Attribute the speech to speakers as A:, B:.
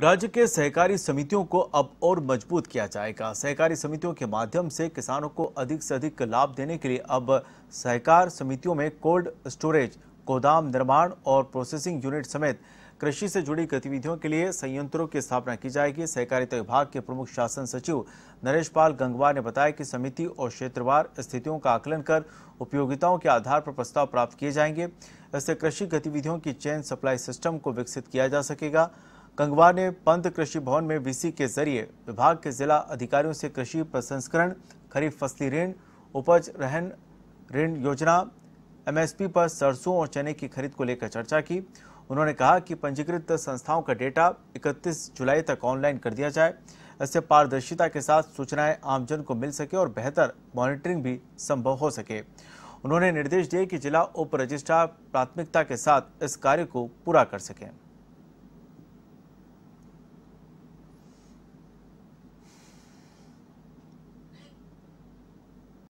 A: राज्य के सहकारी समितियों को अब और मजबूत किया जाएगा सहकारी समितियों के माध्यम से किसानों को अधिक से अधिक लाभ देने के लिए अब सहकार समितियों में कोल्ड स्टोरेज गोदाम निर्माण और प्रोसेसिंग यूनिट समेत कृषि से जुड़ी गतिविधियों के लिए संयंत्रों की स्थापना की जाएगी सहकारिता विभाग के प्रमुख शासन सचिव नरेश पाल गंगवार ने बताया कि समिति और क्षेत्रवार स्थितियों का आकलन कर उपयोगिताओं के आधार पर प्रस्ताव प्राप्त किए जाएंगे इससे कृषि गतिविधियों की चेन सप्लाई सिस्टम को विकसित किया जा सकेगा कंगवा ने पंत कृषि भवन में वीसी के जरिए विभाग के जिला अधिकारियों से कृषि प्रसंस्करण खरीफ फसली ऋण उपज रहन ऋण योजना एमएसपी पर सरसों और चने की खरीद को लेकर चर्चा की उन्होंने कहा कि पंजीकृत संस्थाओं का डेटा 31 जुलाई तक ऑनलाइन कर दिया जाए इससे पारदर्शिता के साथ सूचनाएं आमजन को मिल सके और बेहतर मॉनिटरिंग भी संभव हो सके उन्होंने निर्देश दिए कि जिला उप रजिस्ट्रार प्राथमिकता के साथ इस कार्य को पूरा कर सकें